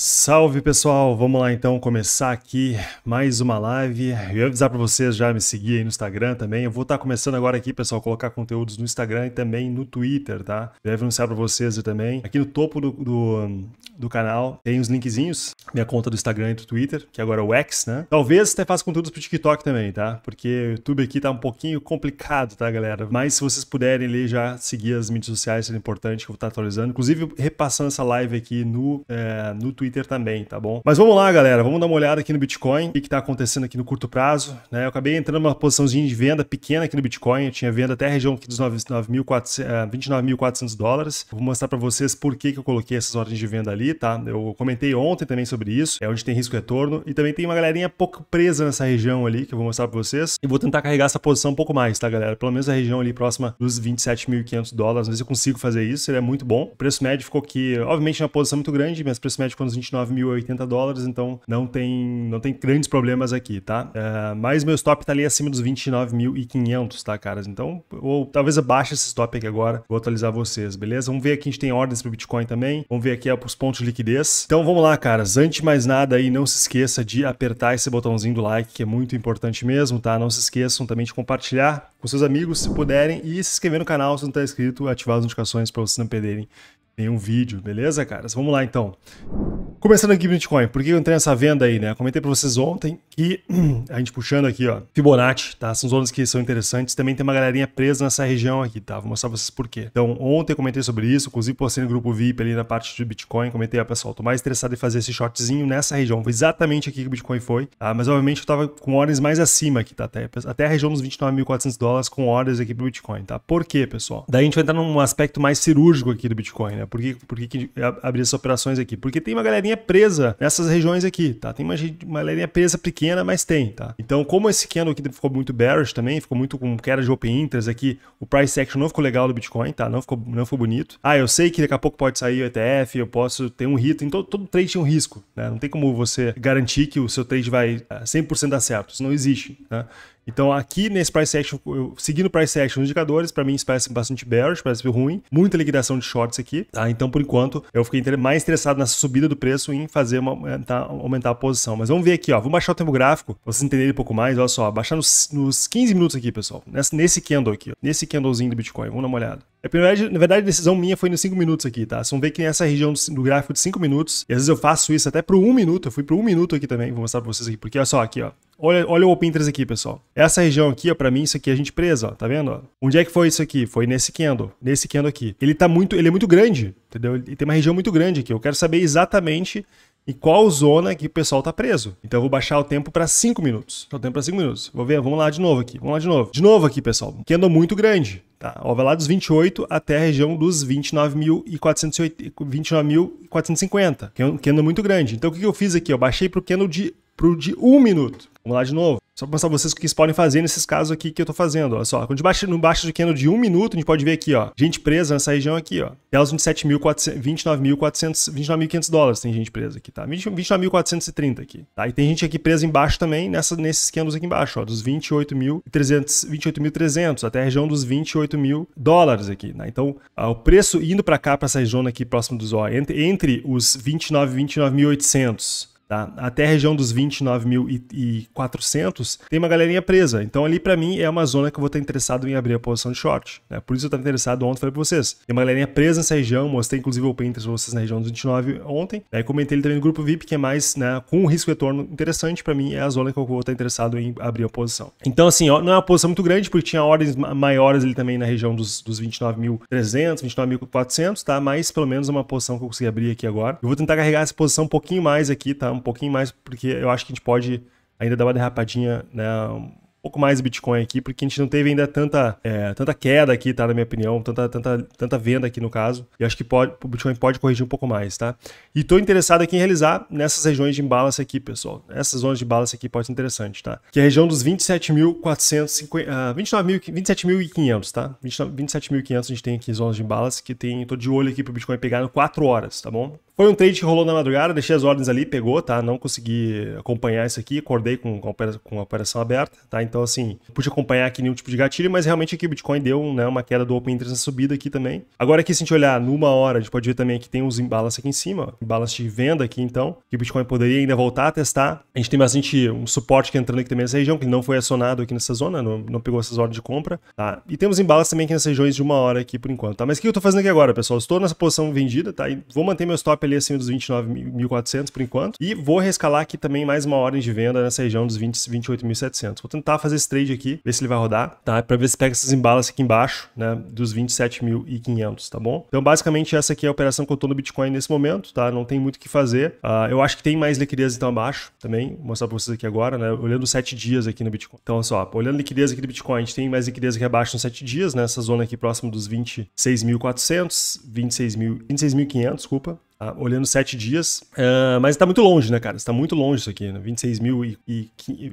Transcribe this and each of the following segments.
Salve pessoal, vamos lá então começar aqui mais uma live. Eu ia avisar para vocês já me seguir aí no Instagram também. Eu vou estar tá começando agora aqui, pessoal, colocar conteúdos no Instagram e também no Twitter, tá? Deve anunciar para vocês também. Aqui no topo do, do, do, canal tem os linkzinhos, minha conta do Instagram e do Twitter, que agora é o X, né? Talvez até faça conteúdos pro TikTok também, tá? Porque o YouTube aqui tá um pouquinho complicado, tá, galera? Mas se vocês puderem ali já seguir as mídias sociais, é importante que eu vou estar tá atualizando. Inclusive, repassando essa live aqui no, é, no Twitter Twitter também, tá bom? Mas vamos lá, galera. Vamos dar uma olhada aqui no Bitcoin, o que está acontecendo aqui no curto prazo. Né? Eu acabei entrando numa posiçãozinha de venda pequena aqui no Bitcoin. Eu tinha venda até a região aqui dos 29.400 eh, dólares. Vou mostrar para vocês por que, que eu coloquei essas ordens de venda ali, tá? Eu comentei ontem também sobre isso. É onde tem risco retorno. E também tem uma galerinha pouco presa nessa região ali, que eu vou mostrar para vocês. E vou tentar carregar essa posição um pouco mais, tá, galera? Pelo menos a região ali próxima dos 27.500 dólares. Às vezes eu consigo fazer isso, é muito bom. O preço médio ficou aqui, obviamente, uma posição muito grande, mas o preço médio quando 29.080 dólares, então não tem, não tem grandes problemas aqui, tá? Uh, mas meu stop tá ali acima dos 29.500, tá, caras? Então, ou talvez abaixe esse stop aqui agora, vou atualizar vocês, beleza? Vamos ver aqui, a gente tem ordens pro Bitcoin também, vamos ver aqui os pontos de liquidez. Então, vamos lá, caras, antes de mais nada aí, não se esqueça de apertar esse botãozinho do like, que é muito importante mesmo, tá? Não se esqueçam também de compartilhar com seus amigos, se puderem, e se inscrever no canal se não está inscrito, ativar as notificações para vocês não perderem tem um vídeo, beleza, caras? Vamos lá então. Começando aqui Bitcoin, por que eu entrei nessa venda aí, né? Comentei para vocês ontem que a gente puxando aqui, ó, Fibonacci, tá? São zonas que são interessantes. Também tem uma galerinha presa nessa região aqui, tá? Vou mostrar pra vocês por quê. Então, ontem comentei sobre isso, inclusive postei no grupo VIP ali na parte de Bitcoin, comentei, ó, pessoal, tô mais interessado em fazer esse shortzinho nessa região. Foi exatamente aqui que o Bitcoin foi, tá? Mas, obviamente, eu tava com ordens mais acima aqui, tá? Até, até a região dos 29.400 dólares com ordens aqui pro Bitcoin, tá? Por quê, pessoal? Daí a gente vai entrar num aspecto mais cirúrgico aqui do Bitcoin, né? Por que, por que, abrir essas operações aqui? Porque tem uma galerinha presa nessas regiões aqui, tá? Tem uma, uma galerinha presa pequena, mas tem, tá? Então, como esse candle aqui ficou muito bearish também, ficou muito com queda de open interest aqui, o price action não ficou legal do Bitcoin, tá? Não ficou, não ficou bonito. Ah, eu sei que daqui a pouco pode sair o ETF, eu posso ter um hit, então todo trade tem um risco, né? Não tem como você garantir que o seu trade vai 100% eh, dar certo, isso não existe, né? Então aqui nesse price action, eu, seguindo price action os indicadores, para mim isso parece bastante bearish, parece ruim, muita liquidação de shorts aqui, tá? Então por enquanto eu fiquei mais interessado nessa subida do preço em fazer uma, tá, aumentar a posição. Mas vamos ver aqui, ó, vamos baixar o tempo gráfico, pra vocês entenderem um pouco mais, olha só, baixar nos, nos 15 minutos aqui, pessoal, nesse, nesse candle aqui, ó, nesse candlezinho do Bitcoin, vamos dar uma olhada. É, na verdade, a decisão minha foi nos 5 minutos aqui, tá? Vocês vão ver que nessa região do, gráfico de 5 minutos, e às vezes eu faço isso até pro 1 um minuto, eu fui pro 1 um minuto aqui também, vou mostrar pra vocês aqui, porque olha só aqui, ó. Olha, olha o Open aqui, pessoal. Essa região aqui, ó, pra mim, isso aqui a é gente presa, ó. Tá vendo? Ó? Onde é que foi isso aqui? Foi nesse candle. Nesse candle aqui. Ele tá muito. Ele é muito grande, entendeu? Ele tem uma região muito grande aqui. Eu quero saber exatamente e qual zona que o pessoal tá preso. Então eu vou baixar o tempo para 5 minutos. O tempo para 5 minutos. Vou ver, vamos lá de novo aqui. Vamos lá de novo. De novo aqui, pessoal. Que muito grande. Tá, ó, vai lá dos 28 até a região dos 29.450, 29 que muito grande. Então o que eu fiz aqui? Eu baixei para o candle de pro de 1 um minuto. Vamos lá de novo. Só para mostrar vocês o que vocês podem fazer nesses casos aqui que eu estou fazendo. Olha só, quando a gente baixa é no baixo do candle de um minuto, a gente pode ver aqui, ó. Gente presa nessa região aqui, ó. Até os 29.500 dólares tem gente presa aqui, tá? 29.430 aqui, tá? E tem gente aqui presa embaixo também, nessa, nesses candles aqui embaixo, ó. Dos 28.300, 28.300 até a região dos 28 mil dólares aqui, né? Então, ó, ah, o preço indo para cá, para essa região aqui próximo dos, ó, entre, entre os 29 e Tá? Até a região dos 29.400 tem uma galerinha presa. Então ali para mim é uma zona que eu vou estar interessado em abrir a posição de short. Né? Por isso eu estava interessado ontem, falei para vocês. Tem uma galerinha presa nessa região, mostrei inclusive o Pinterest para vocês na região dos 29 ontem. Aí né? comentei ele também no grupo VIP, que é mais né, com um risco retorno interessante para mim, é a zona que eu vou estar interessado em abrir a posição. Então assim, ó, não é uma posição muito grande, porque tinha ordens maiores ali também na região dos, dos 29.300, 29.400, tá? Mas pelo menos é uma posição que eu consegui abrir aqui agora. Eu vou tentar carregar essa posição um pouquinho mais aqui, tá? um pouquinho mais, porque eu acho que a gente pode ainda dar uma derrapadinha, né? pouco mais Bitcoin aqui, porque a gente não teve ainda tanta, é, tanta queda aqui, tá? Na minha opinião, tanta, tanta, tanta venda aqui no caso. E acho que pode, o Bitcoin pode corrigir um pouco mais, tá? E tô interessado aqui em realizar nessas regiões de imbalance aqui, pessoal. Essas zonas de balance aqui pode ser interessante, tá? Que é a região dos 27.450, uh, 27.500, tá? 27.500 a gente tem aqui zonas de imbalance que tem, tô de olho aqui pro Bitcoin pegar em 4 horas, tá bom? Foi um trade que rolou na madrugada, deixei as ordens ali, pegou, tá? Não consegui acompanhar isso aqui, acordei com, com a operação aberta, tá? Então, assim, pude acompanhar aqui nenhum tipo de gatilho, mas realmente aqui o Bitcoin deu né, uma queda do Open Interest na subida aqui também. Agora aqui, se a gente olhar numa hora, a gente pode ver também que tem uns embalas aqui em cima, embalas de venda aqui, então, que o Bitcoin poderia ainda voltar a testar. A gente tem bastante um suporte que entrando aqui também nessa região, que não foi acionado aqui nessa zona, não, não pegou essas horas de compra, tá? E temos embalas também aqui nessas regiões de uma hora aqui por enquanto, tá? Mas o que eu tô fazendo aqui agora, pessoal? Estou nessa posição vendida, tá? E vou manter meu stop ali acima dos 29.400 por enquanto e vou rescalar aqui também mais uma ordem de venda nessa região dos 28.700. Vou tentar tentar fazer esse trade aqui, ver se ele vai rodar, tá? É para ver se pega essas embalas aqui embaixo, né? Dos 27.500, tá bom? Então, basicamente, essa aqui é a operação que eu tô no Bitcoin nesse momento, tá? Não tem muito o que fazer. Uh, eu acho que tem mais liquidez então abaixo também. Vou mostrar para vocês aqui agora, né? Olhando 7 dias aqui no Bitcoin. Então, olha só, olhando liquidez aqui do Bitcoin, a gente tem mais liquidez aqui abaixo nos 7 dias, né? Essa zona aqui próximo dos 26.400, 26.500, 26 desculpa. Ah, olhando sete dias. Uh, mas está muito longe, né, cara? Está muito longe isso aqui, né? 26.500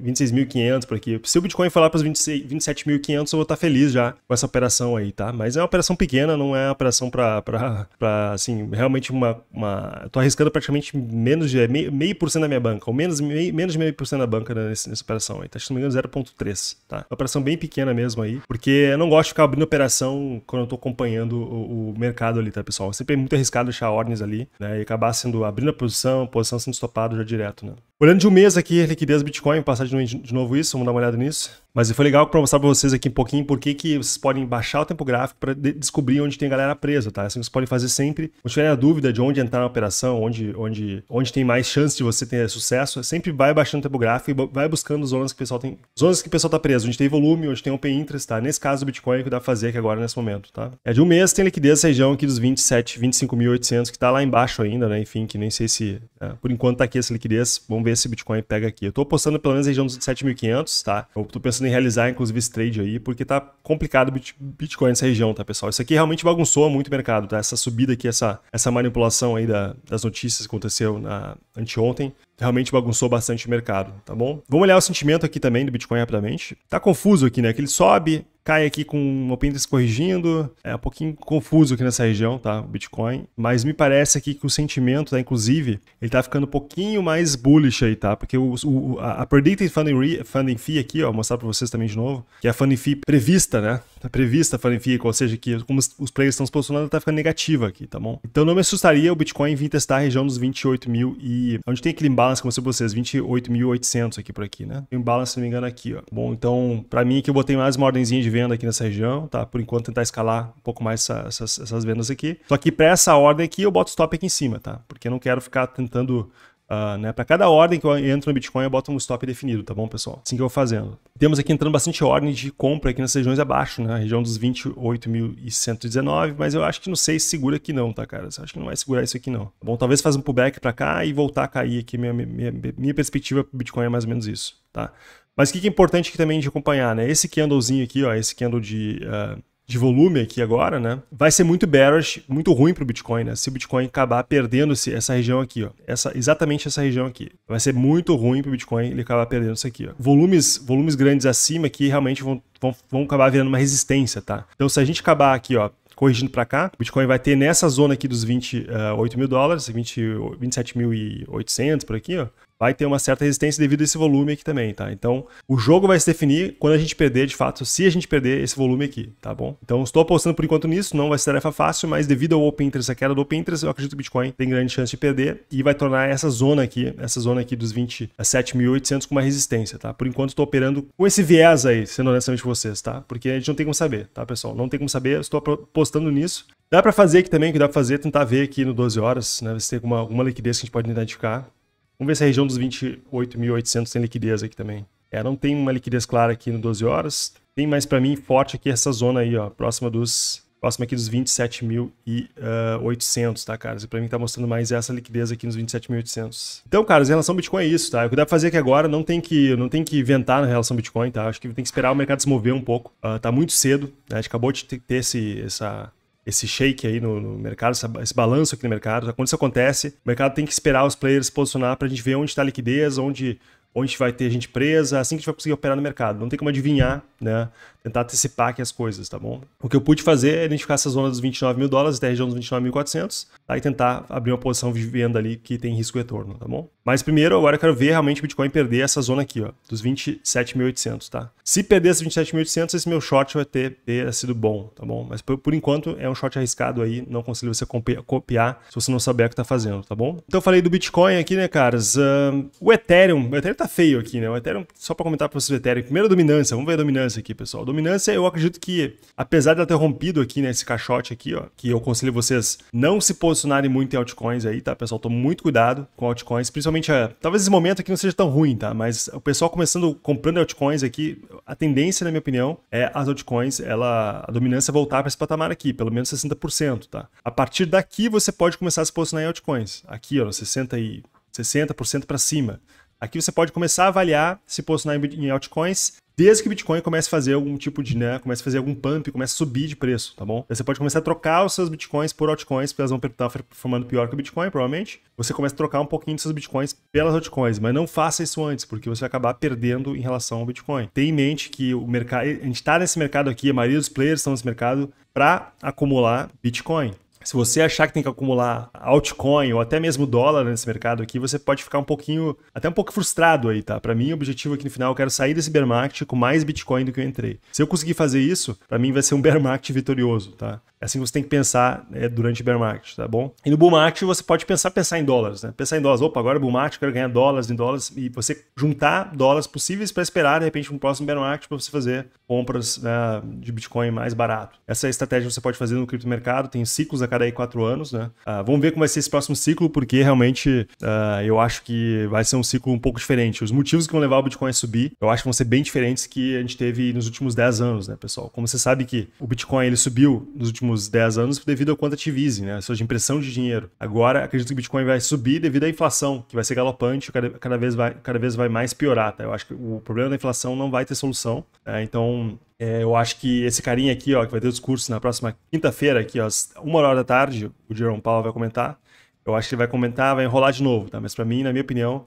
26 por aqui. Se o Bitcoin falar para os 27.500, eu vou estar tá feliz já com essa operação aí, tá? Mas é uma operação pequena, não é uma operação para, assim, realmente uma, uma... Tô arriscando praticamente menos de é meio, por cento da minha banca, ou menos, meio, menos de meio por cento da banca né, nessa, nessa operação aí, tá? Se não me engano, 0.3, tá? Uma operação bem pequena mesmo aí, porque eu não gosto de ficar abrindo operação quando eu tô acompanhando o, o mercado ali, tá, pessoal? É sempre é muito arriscado deixar ordens ali, né? E acabar sendo abrindo a posição, posição sendo estopada já direto, né? Olhando de um mês aqui, liquidez Bitcoin, passar de novo isso, vamos dar uma olhada nisso. Mas foi legal para mostrar para vocês aqui um pouquinho por que, vocês podem baixar o tempo gráfico para de descobrir onde tem galera presa, tá? Assim vocês podem fazer sempre. Quando tiver a dúvida de onde entrar na operação, onde, onde, onde tem mais chance de você ter sucesso, sempre vai baixando o tempo gráfico e vai buscando zonas que o pessoal tem. Zonas que o pessoal tá preso, onde tem volume, onde tem open interest, tá? Nesse caso do Bitcoin é que dá pra fazer aqui agora nesse momento, tá? É de um mês, tem liquidez essa região aqui dos 27, 25.800, que tá lá embaixo ainda, né? Enfim, que nem sei se. É, por enquanto tá aqui essa liquidez. Vamos ver se o Bitcoin pega aqui. Eu tô apostando pelo menos a região dos 7.500, tá? Eu tô pensando pensando em realizar, inclusive, esse trade aí, porque tá complicado Bitcoin nessa região, tá, pessoal? Isso aqui realmente bagunçou muito o mercado, tá? Essa subida aqui, essa, essa manipulação aí da, das notícias que aconteceu na, anteontem, realmente bagunçou bastante o mercado, tá bom? Vamos olhar o sentimento aqui também do Bitcoin rapidamente. Tá confuso aqui, né? Que ele sobe, cai aqui com o Pinterest corrigindo. É um pouquinho confuso aqui nessa região, tá? O Bitcoin. Mas me parece aqui que o sentimento, tá? Inclusive, ele tá ficando um pouquinho mais bullish aí, tá? Porque o, o a Predicted funding, re, funding Fee aqui, ó, vou mostrar para vocês também de novo, que é a Funding Fee prevista, né? Tá prevista a Funding Fee, ou seja, que como os players estão se posicionando, tá ficando negativa aqui, tá bom? Então não me assustaria o Bitcoin vir testar a região dos 28 mil e... Onde tem aquele imbalance, como eu vocês, 28.800 aqui por aqui, né? Tem um imbalance, se não me engano, aqui, ó. Bom, então, para mim aqui eu botei mais uma ordenzinha de venda aqui nessa região, tá? Por enquanto tentar escalar um pouco mais essa, essas, essas, vendas aqui. Só que para essa ordem aqui eu boto stop aqui em cima, tá? Porque eu não quero ficar tentando Uh, né? Para cada ordem que eu entro no Bitcoin, eu boto um stop definido, tá bom, pessoal? Assim que eu vou fazendo. Temos aqui entrando bastante ordem de compra aqui nas regiões abaixo, né? região dos 28.119, mas eu acho que não sei se segura aqui não, tá, cara? Eu acho que não vai segurar isso aqui não. Tá bom, talvez faça um pullback para cá e voltar a cair aqui. Minha, minha, minha perspectiva para Bitcoin é mais ou menos isso, tá? Mas o que, que é importante aqui também de acompanhar, né? Esse candlezinho aqui, ó, esse candle de, uh, de volume aqui agora, né? Vai ser muito bearish, muito ruim para o Bitcoin, né? Se o Bitcoin acabar perdendo -se essa região aqui, ó, essa, exatamente essa região aqui, vai ser muito ruim para o Bitcoin ele acabar perdendo isso aqui, ó. Volumes, volumes grandes acima aqui realmente vão, vão, vão acabar virando uma resistência, tá? Então se a gente acabar aqui, ó, corrigindo para cá, o Bitcoin vai ter nessa zona aqui dos 28 eh, mil dólares, 27.800 por aqui, ó, vai ter uma certa resistência devido a esse volume aqui também, tá? Então, o jogo vai se definir quando a gente perder, de fato, se a gente perder esse volume aqui, tá bom? Então, estou apostando por enquanto nisso, não vai ser tarefa fácil, mas devido ao Open Interest, a queda do Open Interest, eu acredito que o Bitcoin tem grande chance de perder e vai tornar essa zona aqui, essa zona aqui dos 27.800 com uma resistência, tá? Por enquanto, estou operando com esse viés aí, sendo honestamente com vocês, tá? Porque a gente não tem como saber, tá, pessoal? Não tem como saber, estou apostando nisso. Dá para fazer aqui também, que dá para fazer, tentar ver aqui no 12 horas, né? Se tem alguma, alguma liquidez que a gente pode identificar. Vamos ver se a região dos 28.800 tem liquidez aqui também. É, não tem uma liquidez clara aqui no 12 horas. Tem mais para mim forte aqui essa zona aí, ó, próxima dos próxima aqui dos 27.800, ah, tá, caras? E para mim tá mostrando mais essa liquidez aqui nos 27.800. Então, caras, em relação ao Bitcoin é isso, tá? O que dá pra fazer aqui agora não tem que não tem que inventar na relação ao Bitcoin, tá? Acho que tem que esperar o mercado se mover um pouco. Uh, tá muito cedo, né? A gente acabou de ter esse, essa esse shake aí no, no mercado, esse balanço aqui no mercado. Quando isso acontece, o mercado tem que esperar os players se posicionar para a gente ver onde está a liquidez, onde, onde vai ter gente presa, assim que a gente vai conseguir operar no mercado. Não tem como adivinhar, né? tentar antecipar aqui as coisas, tá bom? O que eu pude fazer é identificar essa zona dos 29 mil dólares até a região dos 29.400, tá? E tentar abrir uma posição de venda ali que tem risco retorno, tá bom? Mas primeiro, agora eu quero ver realmente o Bitcoin perder essa zona aqui, ó, dos 27.800, tá? Se perder esses 27.800, esse meu short vai ter, ter sido bom, tá bom? Mas por, por enquanto é um short arriscado aí, não consigo você copiar se você não saber o que tá fazendo, tá bom? Então eu falei do Bitcoin aqui, né, caras? Uh, o Ethereum, o Ethereum tá feio aqui, né? O Ethereum, só para comentar para vocês o Ethereum, primeira dominância, vamos ver a dominância aqui, pessoal dominância, eu acredito que, apesar de ela ter rompido aqui nesse né, caixote aqui, ó, que eu aconselho vocês não se posicionarem muito em altcoins aí, tá, pessoal? Tome muito cuidado com altcoins, principalmente, a... Eh, talvez esse momento aqui não seja tão ruim, tá? Mas o pessoal começando comprando altcoins aqui, a tendência, na minha opinião, é as altcoins, ela, a dominância voltar para esse patamar aqui, pelo menos 60%, tá? A partir daqui você pode começar a se posicionar em altcoins. Aqui, ó, 60 e 60% para cima. Aqui você pode começar a avaliar se posicionar em altcoins desde que o Bitcoin comece a fazer algum tipo de, né, comece a fazer algum pump, comece a subir de preço, tá bom? Você pode começar a trocar os seus Bitcoins por altcoins, porque elas vão estar pior que o Bitcoin, provavelmente. Você começa a trocar um pouquinho dos seus Bitcoins pelas altcoins, mas não faça isso antes, porque você vai acabar perdendo em relação ao Bitcoin. Tenha em mente que o mercado, a gente está nesse mercado aqui, a maioria dos players estão nesse mercado para acumular Bitcoin. Se você achar que tem que acumular altcoin ou até mesmo dólar nesse mercado aqui, você pode ficar um pouquinho, até um pouco frustrado aí, tá? Para mim, o objetivo aqui no final, eu quero sair desse bear market com mais Bitcoin do que eu entrei. Se eu conseguir fazer isso, para mim vai ser um bear market vitorioso, tá? É assim que você tem que pensar né, durante o bear market, tá bom? E no bull market você pode pensar pensar em dólares, né? Pensar em dólares, opa, agora é bull market, quero ganhar dólares em dólares e você juntar dólares possíveis para esperar de repente um próximo bear market para você fazer compras né, de Bitcoin mais barato. Essa é estratégia você pode fazer no criptomercado, tem ciclos a cada quatro anos, né? Ah, vamos ver como vai ser esse próximo ciclo, porque realmente ah, eu acho que vai ser um ciclo um pouco diferente. Os motivos que vão levar o Bitcoin a subir, eu acho que vão ser bem diferentes que a gente teve nos últimos 10 anos, né, pessoal? Como você sabe que o Bitcoin ele subiu nos últimos últimos 10 anos devido ao quantitative easing, né? Ou de impressão de dinheiro. Agora, acredito que o Bitcoin vai subir devido à inflação, que vai ser galopante, cada, cada, vez, vai, cada vez vai mais piorar, tá? Eu acho que o problema da inflação não vai ter solução, né? Então, é, eu acho que esse carinha aqui, ó, que vai ter o discurso na próxima quinta-feira, aqui, ó, uma hora da tarde, o Jerome Powell vai comentar. Eu acho que ele vai comentar, vai enrolar de novo, tá? Mas para mim, na minha opinião,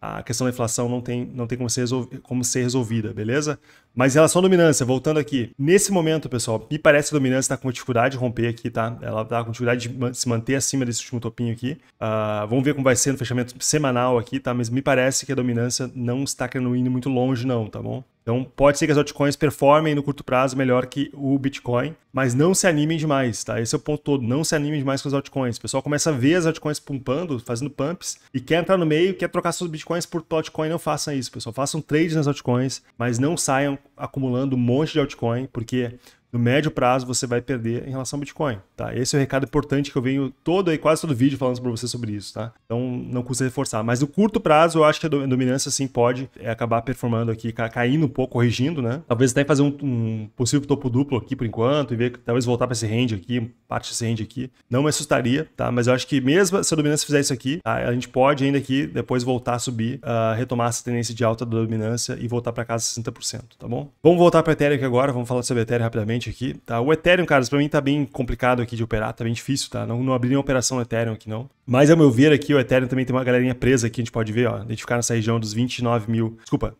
a questão da inflação não tem, não tem como, ser como ser resolvida, beleza? Mas em relação à dominância, voltando aqui, nesse momento, pessoal, me parece que a dominância está com dificuldade de romper aqui, tá? Ela está com dificuldade de se manter acima desse último topinho aqui. Uh, vamos ver como vai ser no fechamento semanal aqui, tá? Mas me parece que a dominância não está querendo ir muito longe, não, tá bom? Então, pode ser que as altcoins performem no curto prazo melhor que o Bitcoin, mas não se animem demais, tá? Esse é o ponto todo, não se animem demais com as altcoins. O pessoal começa a ver as altcoins pumpando, fazendo pumps, e quer entrar no meio, quer trocar seus Bitcoins por altcoin, não façam isso, pessoal. Façam trades nas altcoins, mas não saiam acumulando um monte de altcoin, porque no médio prazo você vai perder em relação ao Bitcoin, tá? Esse é o recado importante que eu venho todo aí, quase todo vídeo falando para você sobre isso, tá? Então não custa reforçar. Mas no curto prazo eu acho que a dominância sim pode é, acabar performando aqui, caindo um pouco, corrigindo, né? Talvez até fazer um, um possível topo duplo aqui por enquanto e ver, talvez voltar para esse range aqui, parte desse range aqui. Não me assustaria, tá? Mas eu acho que mesmo se a dominância fizer isso aqui, tá? a gente pode ainda aqui depois voltar a subir, uh, retomar essa tendência de alta da dominância e voltar para casa 60%, tá bom? Vamos voltar para Ethereum aqui agora, vamos falar sobre Ethereum rapidamente gente aqui, tá? O Ethereum, cara, para mim tá bem complicado aqui de operar, tá bem difícil, tá? Não, não abri nenhuma operação no Ethereum aqui, não. Mas, ao meu ver aqui, o Ethereum também tem uma galerinha presa aqui, a gente pode ver, ó, identificar nessa região dos 29 mil, desculpa,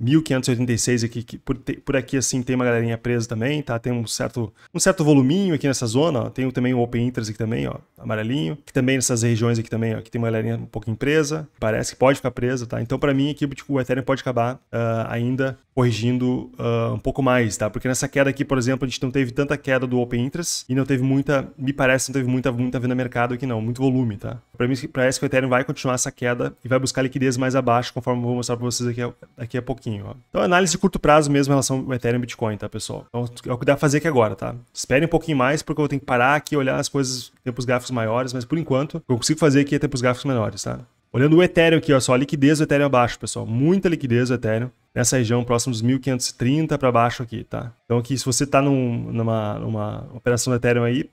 1586 aqui, que por, por aqui assim tem uma galerinha presa também, tá? Tem um certo, um certo voluminho aqui nessa zona, ó. Tem também o Open Interest aqui também, ó, amarelinho. Que também nessas regiões aqui também, ó, que tem uma galerinha um pouquinho presa, parece que pode ficar presa, tá? Então para mim aqui tipo, o Ethereum pode acabar uh, ainda corrigindo uh, um pouco mais, tá? Porque nessa queda aqui, por exemplo, a gente não teve tanta queda do Open Interest e não teve muita, me parece, não teve muita, muita venda mercado aqui não, muito volume, tá? Para mim, parece que o Ethereum vai continuar essa queda e vai buscar liquidez mais abaixo, conforme eu vou mostrar para vocês aqui, daqui a pouquinho. Ó. Então, análise de curto prazo mesmo em relação ao Ethereum e Bitcoin, tá, pessoal? Então, é o que dá pra fazer aqui agora, tá? espere um pouquinho mais, porque eu tenho que parar aqui, olhar as coisas em tempos gráficos maiores, mas por enquanto, o que eu consigo fazer aqui é tempos gráficos menores, tá? Olhando o Ethereum aqui, olha só, a liquidez do Ethereum abaixo, pessoal. Muita liquidez do Ethereum nessa região próximo dos 1530 para baixo aqui, tá? Então aqui, se você tá num, numa, numa operação do Ethereum aí,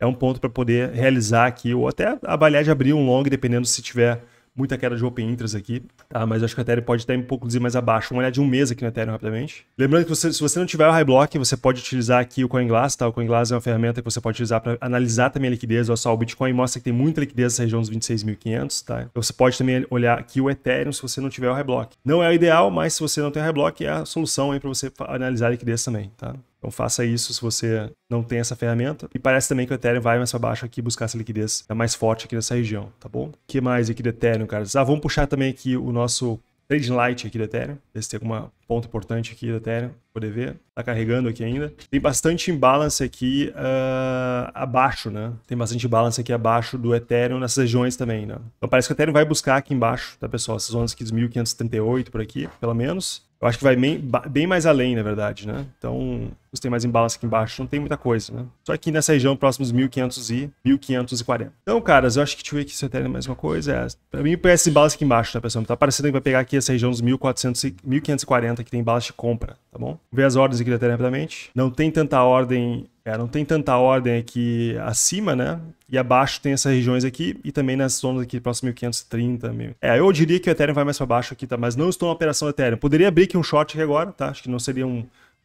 é um ponto para poder realizar aqui, ou até avaliar de abrir um long, dependendo se tiver muita queda de open interest aqui, tá? Mas acho que o Ethereum pode estar um pouco mais abaixo. Uma olhada de um mês aqui no Ethereum rapidamente. Lembrando que você, se você não tiver o High Block, você pode utilizar aqui o CoinGlass, tá? O CoinGlass é uma ferramenta que você pode utilizar para analisar também a liquidez. Olha só, o Bitcoin mostra que tem muita liquidez nessa região dos 26.500, tá? Então, você pode também olhar aqui o Ethereum se você não tiver o High Block. Não é o ideal, mas se você não tem o High Block, é a solução aí para você analisar a liquidez também, tá? Então faça isso se você não tem essa ferramenta. E parece também que o Ethereum vai mais para baixo aqui buscar essa liquidez é mais forte aqui nessa região, tá bom? O que mais aqui do Ethereum, cara? Ah, vamos puxar também aqui o nosso Trading Light aqui do Ethereum. Ver se tem alguma ponto importante aqui do Ethereum, poder ver. Tá carregando aqui ainda. Tem bastante imbalance aqui uh, abaixo, né? Tem bastante imbalance aqui abaixo do Ethereum nessas regiões também, né? Então parece que o Ethereum vai buscar aqui embaixo, tá, pessoal? Essas zonas aqui dos 1538 por aqui, pelo menos. Eu acho que vai bem, bem mais além, na verdade, né? Então, tem mais embalas aqui embaixo, não tem muita coisa, né? Só aqui nessa região, próximos 1500 e 1540. Então, caras, eu acho que deixa eu ver aqui se Ethereum é mais uma coisa. É, pra mim, parece embalas aqui embaixo, tá, pessoal? Tá parecendo que vai pegar aqui essa região dos 1400 e 1540 que tem embalas de compra, tá bom? Ver as ordens aqui do Ethereum rapidamente. Não tem tanta ordem é, não tem tanta ordem aqui acima, né? E abaixo tem essas regiões aqui e também nas zonas aqui próximo 1530 mil. É, eu diria que o Ethereum vai mais para baixo aqui, tá? Mas não estou na operação Ethereum. Poderia abrir aqui um short aqui agora, tá? Acho que não seria um,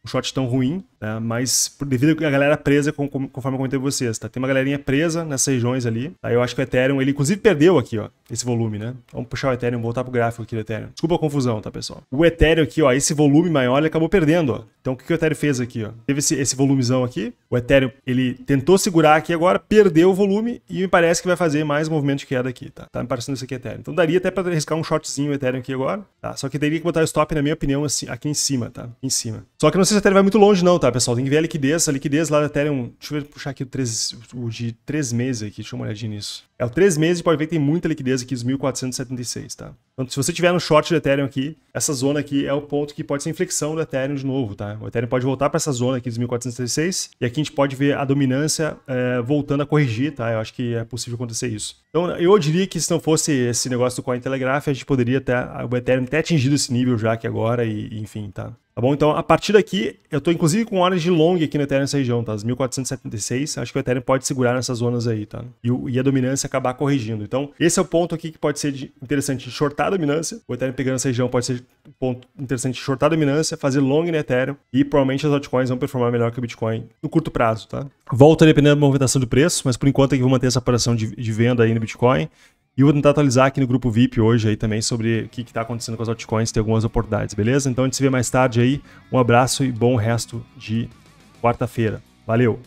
um short tão ruim, é, mas devido a galera presa, com, com, conforme eu comentei vocês, tá? Tem uma galerinha presa nessas regiões ali. Aí tá? eu acho que o Ethereum, ele inclusive perdeu aqui, ó, esse volume, né? Vamos puxar o Ethereum, voltar pro gráfico aqui do Ethereum. Desculpa a confusão, tá, pessoal? O Ethereum aqui, ó, esse volume maior, ele acabou perdendo, ó. Então o que, que o Ethereum fez aqui, ó? Teve esse, esse volumezão aqui. O Ethereum, ele tentou segurar aqui agora, perdeu o volume e me parece que vai fazer mais movimento de queda aqui, tá? Tá me parecendo isso aqui Ethereum. Então daria até para arriscar um shortzinho Ethereum aqui agora, tá? Só que teria que botar o stop, na minha opinião, assim, aqui em cima, tá? em cima. Só que não sei se o Ethereum vai muito longe não, tá? pessoal, tem que ver a liquidez. A liquidez lá da Ethereum. Deixa eu puxar aqui o, três, o de três meses aqui. Deixa eu uma olhadinha nisso. É o três meses, pode ver que tem muita liquidez aqui, os 1.476, tá? Então, se você tiver no short do Ethereum aqui, essa zona aqui é o ponto que pode ser inflexão do Ethereum de novo, tá? O Ethereum pode voltar para essa zona aqui dos 1.436 e aqui a gente pode ver a dominância é, voltando a corrigir, tá? Eu acho que é possível acontecer isso. Então, eu diria que se não fosse esse negócio do Cointelegraph, a gente poderia ter, o Ethereum até atingido esse nível já aqui agora e, enfim, tá? Tá bom? Então, a partir daqui, eu tô inclusive com horas de long aqui no Ethereum nessa região, tá? As 1.476, acho que o Ethereum pode segurar nessas zonas aí, tá? E, e a dominância acabar corrigindo. Então, esse é o ponto aqui que pode ser interessante shortar a dominância. O Ethereum pegando essa região pode ser um ponto interessante shortar a dominância, fazer long no Ethereum e provavelmente as altcoins vão performar melhor que o Bitcoin no curto prazo, tá? Volta dependendo da movimentação do preço, mas por enquanto aqui vou manter essa operação de, de venda aí no Bitcoin. E vou tentar atualizar aqui no grupo VIP hoje aí também sobre o que está acontecendo com as altcoins, tem algumas oportunidades, beleza? Então a gente se vê mais tarde aí. Um abraço e bom resto de quarta-feira. Valeu!